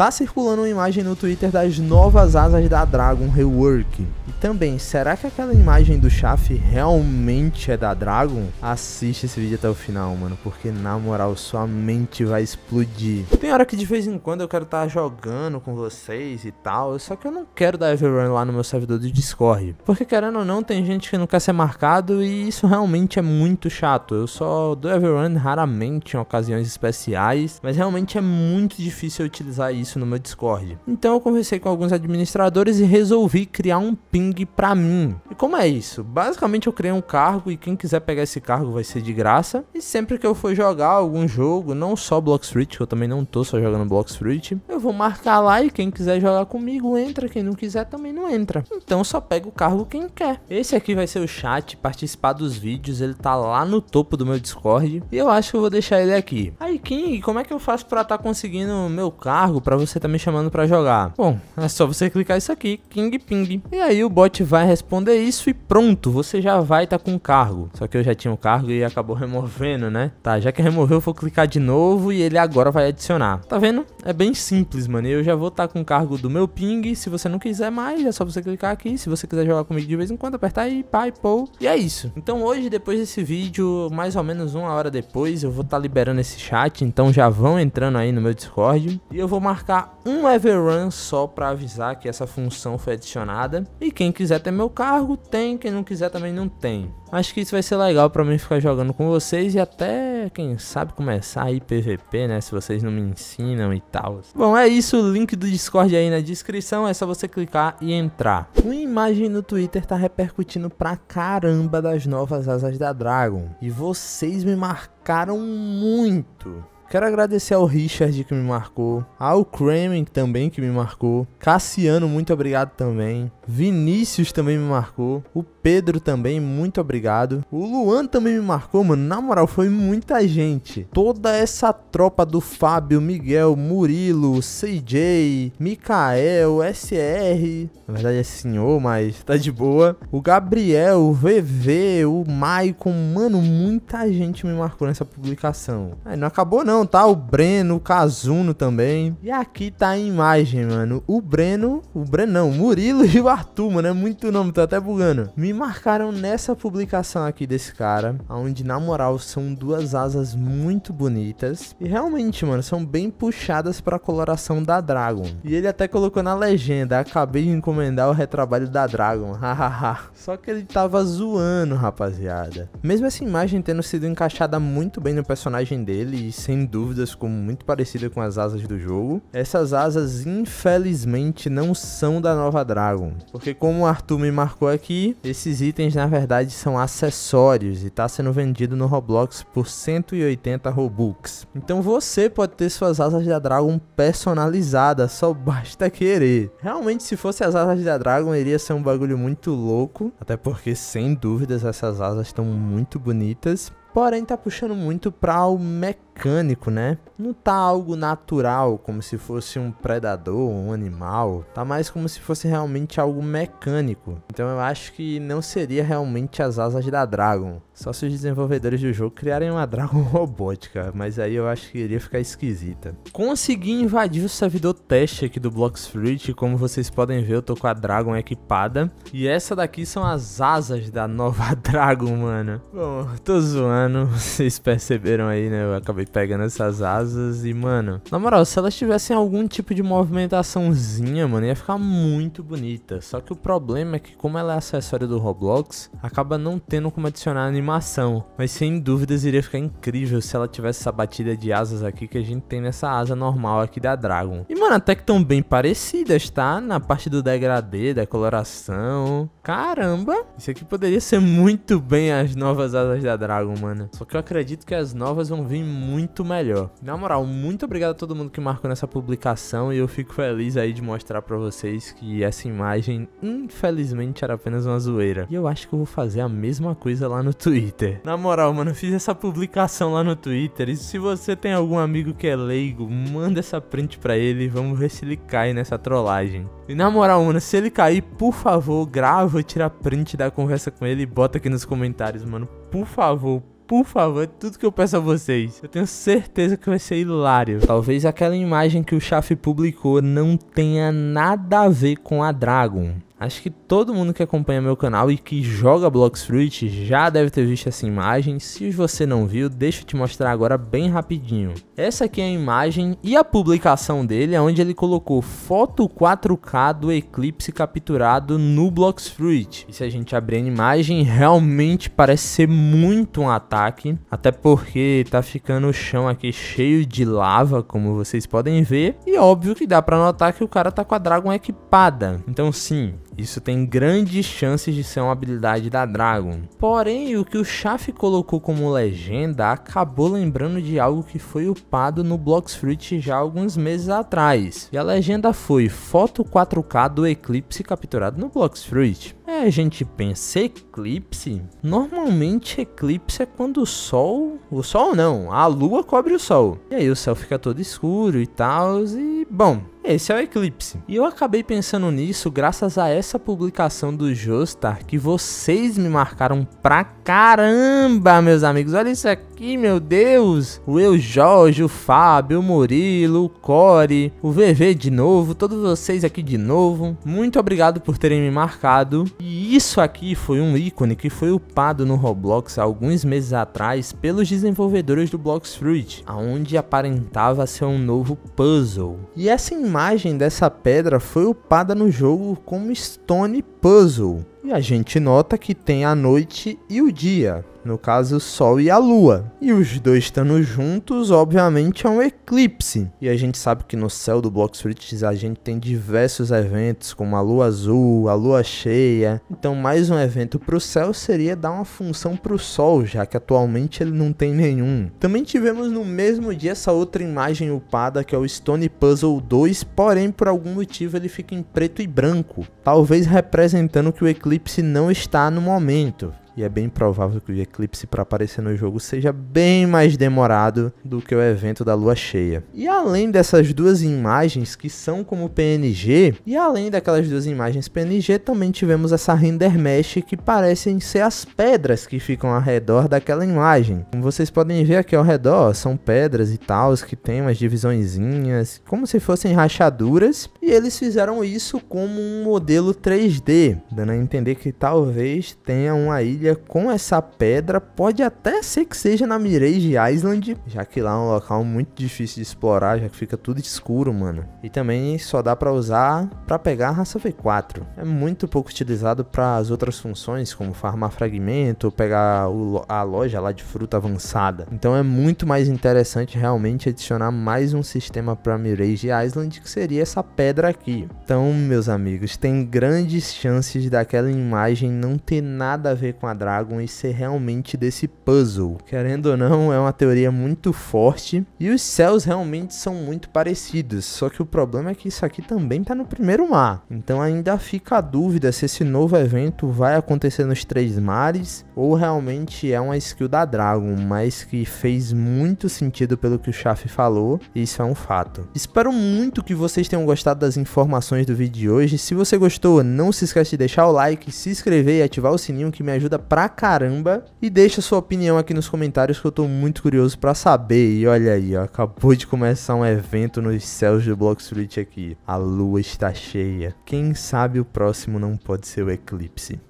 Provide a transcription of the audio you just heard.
Tá circulando uma imagem no Twitter das novas asas da Dragon Rework. E também, será que aquela imagem do Shaft realmente é da Dragon? Assiste esse vídeo até o final, mano, porque na moral sua mente vai explodir. Tem hora que de vez em quando eu quero estar tá jogando com vocês e tal, só que eu não quero dar everrun lá no meu servidor do Discord. Porque querendo ou não, tem gente que não quer ser marcado e isso realmente é muito chato. Eu só dou everrun raramente em ocasiões especiais, mas realmente é muito difícil utilizar isso isso no meu Discord. Então eu conversei com alguns administradores e resolvi criar um ping para mim, como é isso? Basicamente eu criei um cargo e quem quiser pegar esse cargo vai ser de graça. E sempre que eu for jogar algum jogo, não só Block Street, que eu também não tô só jogando Block Street, eu vou marcar lá e quem quiser jogar comigo entra, quem não quiser também não entra. Então só pega o cargo quem quer. Esse aqui vai ser o chat, participar dos vídeos, ele tá lá no topo do meu Discord e eu acho que eu vou deixar ele aqui. Aí King, como é que eu faço para estar tá conseguindo meu cargo para você tá me chamando para jogar? Bom, é só você clicar isso aqui, King Ping. E aí o bot vai responder isso isso e pronto, você já vai estar tá com um cargo. Só que eu já tinha um cargo e acabou removendo, né? Tá, já que removeu, eu vou clicar de novo e ele agora vai adicionar. Tá vendo? É bem simples, mano. Eu já vou estar tá com o cargo do meu ping. Se você não quiser mais, é só você clicar aqui. Se você quiser jogar comigo de vez em quando, apertar e pá e pô. E é isso. Então hoje, depois desse vídeo, mais ou menos uma hora depois, eu vou estar tá liberando esse chat. Então já vão entrando aí no meu Discord. E eu vou marcar um Everrun só pra avisar que essa função foi adicionada. E quem quiser ter meu cargo, jogo tem, quem não quiser também não tem. Acho que isso vai ser legal para mim ficar jogando com vocês e até, quem sabe, começar aí PVP, né? Se vocês não me ensinam e tal. Bom, é isso. O link do Discord aí na descrição. É só você clicar e entrar. Uma imagem no Twitter tá repercutindo pra caramba das novas asas da Dragon. E vocês me marcaram muito. Quero agradecer ao Richard que me marcou, ao Kramen também que me marcou, Cassiano, muito obrigado também, Vinícius também me marcou, o Pedro também, muito obrigado, o Luan também me marcou, mano, na moral, foi muita gente. Toda essa tropa do Fábio, Miguel, Murilo, CJ, Mikael, SR, na verdade é senhor, mas tá de boa, o Gabriel, o VV, o Maicon, mano, muita gente me marcou nessa publicação. Aí não acabou não, tá? O Breno, o Kazuno também. E aqui tá a imagem, mano. O Breno, o Breno não, o Murilo e o Arthur, mano. É muito nome, tô até bugando. Me marcaram nessa publicação aqui desse cara, onde na moral são duas asas muito bonitas. E realmente, mano, são bem puxadas pra coloração da Dragon. E ele até colocou na legenda: acabei de encomendar o retrabalho da Dragon. Hahaha. Só que ele tava zoando, rapaziada. Mesmo essa imagem tendo sido encaixada muito bem no personagem dele e sem dúvidas como muito parecida com as asas do jogo. Essas asas, infelizmente, não são da nova Dragon, porque como o Arthur me marcou aqui, esses itens na verdade são acessórios e tá sendo vendido no Roblox por 180 Robux. Então você pode ter suas asas da Dragon personalizadas, só basta querer. Realmente, se fosse as asas da Dragon, iria ser um bagulho muito louco, até porque sem dúvidas essas asas estão muito bonitas. Porém, tá puxando muito para o mecânico mecânico, né? Não tá algo natural, como se fosse um predador, um animal. Tá mais como se fosse realmente algo mecânico. Então eu acho que não seria realmente as asas da Dragon. Só se os desenvolvedores do jogo criarem uma Dragon robótica, mas aí eu acho que iria ficar esquisita. Consegui invadir o servidor teste aqui do Blocks Fruit, como vocês podem ver, eu tô com a Dragon equipada. E essa daqui são as asas da nova Dragon, mano. Bom, tô zoando, vocês perceberam aí, né? Eu acabei pega nessas asas e, mano... Na moral, se elas tivessem algum tipo de movimentaçãozinha, mano, ia ficar muito bonita. Só que o problema é que como ela é acessório do Roblox, acaba não tendo como adicionar animação. Mas sem dúvidas iria ficar incrível se ela tivesse essa batida de asas aqui que a gente tem nessa asa normal aqui da Dragon. E, mano, até que estão bem parecidas, tá? Na parte do degradê, da coloração. Caramba! Isso aqui poderia ser muito bem as novas asas da Dragon, mano. Só que eu acredito que as novas vão vir muito muito melhor. Na moral, muito obrigado a todo mundo que marcou nessa publicação e eu fico feliz aí de mostrar para vocês que essa imagem, infelizmente, era apenas uma zoeira. E eu acho que eu vou fazer a mesma coisa lá no Twitter. Na moral, mano, fiz essa publicação lá no Twitter e se você tem algum amigo que é leigo, manda essa print pra ele e vamos ver se ele cai nessa trollagem. E na moral, mano, se ele cair, por favor, grava tira print da conversa com ele e bota aqui nos comentários, mano. Por favor, por favor, tudo que eu peço a vocês. Eu tenho certeza que vai ser hilário. Talvez aquela imagem que o Shaft publicou não tenha nada a ver com a Dragon. Acho que todo mundo que acompanha meu canal e que joga Fruit já deve ter visto essa imagem. Se você não viu, deixa eu te mostrar agora bem rapidinho. Essa aqui é a imagem e a publicação dele, é onde ele colocou foto 4K do eclipse capturado no Bloxfruit. E se a gente abrir a imagem, realmente parece ser muito um ataque, até porque tá ficando o chão aqui cheio de lava, como vocês podem ver. E óbvio que dá para notar que o cara tá com a Dragon equipada. Então sim, isso tem grandes chances de ser uma habilidade da Dragon. Porém, o que o Shaft colocou como legenda acabou lembrando de algo que foi o no no Bloxfruit já alguns meses atrás, e a legenda foi foto 4K do eclipse capturado no Bloxfruit. É, a gente pensa eclipse. Normalmente eclipse é quando o sol, o sol não, a lua cobre o sol. E aí o céu fica todo escuro e tal e bom, esse é o Eclipse. E eu acabei pensando nisso graças a essa publicação do Jostar que vocês me marcaram pra caramba, meus amigos. Olha isso aqui, meu Deus! O Eu Jorge, o Fábio, o Murilo, o Core, o VV de novo, todos vocês aqui de novo. Muito obrigado por terem me marcado. E isso aqui foi um ícone que foi upado no Roblox alguns meses atrás pelos desenvolvedores do Blox Fruit, onde aparentava ser um novo puzzle. E assim imagem dessa pedra foi upada no jogo como Stone Puzzle, e a gente nota que tem a noite e o dia, no caso o Sol e a Lua. E os dois estando juntos, obviamente, é um eclipse. E a gente sabe que no céu do Block Street a gente tem diversos eventos, como a Lua Azul, a Lua Cheia. Então, mais um evento para o céu seria dar uma função para o Sol, já que atualmente ele não tem nenhum. Também tivemos no mesmo dia essa outra imagem upada, que é o Stone Puzzle 2, porém, por algum motivo ele fica em preto e branco, talvez representando que o eclipse Eclipse não está no momento e é bem provável que o eclipse para aparecer no jogo seja bem mais demorado do que o evento da lua cheia. E além dessas duas imagens que são como PNG, e além daquelas duas imagens PNG, também tivemos essa render mesh que parecem ser as pedras que ficam ao redor daquela imagem. Como vocês podem ver aqui ao redor, são pedras e tal, que tem umas divisõezinhas, como se fossem rachaduras, e eles fizeram isso como um modelo 3D, dando a entender que talvez tenha uma ilha com essa pedra pode até ser que seja na Mirage Island, já que lá é um local muito difícil de explorar, já que fica tudo escuro, mano. E também só dá para usar para pegar a raça V4. É muito pouco utilizado para as outras funções, como farmar fragmento, pegar o, a loja lá de fruta avançada. Então é muito mais interessante realmente adicionar mais um sistema para Mirage Island, que seria essa pedra aqui. Então, meus amigos, tem grandes chances daquela imagem não ter nada a ver com a Dragon e ser realmente desse puzzle. Querendo ou não, é uma teoria muito forte e os céus realmente são muito parecidos, só que o problema é que isso aqui também tá no primeiro mar. Então ainda fica a dúvida se esse novo evento vai acontecer nos três mares ou realmente é uma skill da Dragon, mas que fez muito sentido pelo que o Chaff falou, isso é um fato. Espero muito que vocês tenham gostado das informações do vídeo de hoje. Se você gostou, não se esquece de deixar o like, se inscrever e ativar o sininho que me ajuda pra caramba. E deixa sua opinião aqui nos comentários que eu tô muito curioso para saber. E olha aí, ó, acabou de começar um evento nos céus do Block Street aqui. A lua está cheia. Quem sabe o próximo não pode ser o eclipse.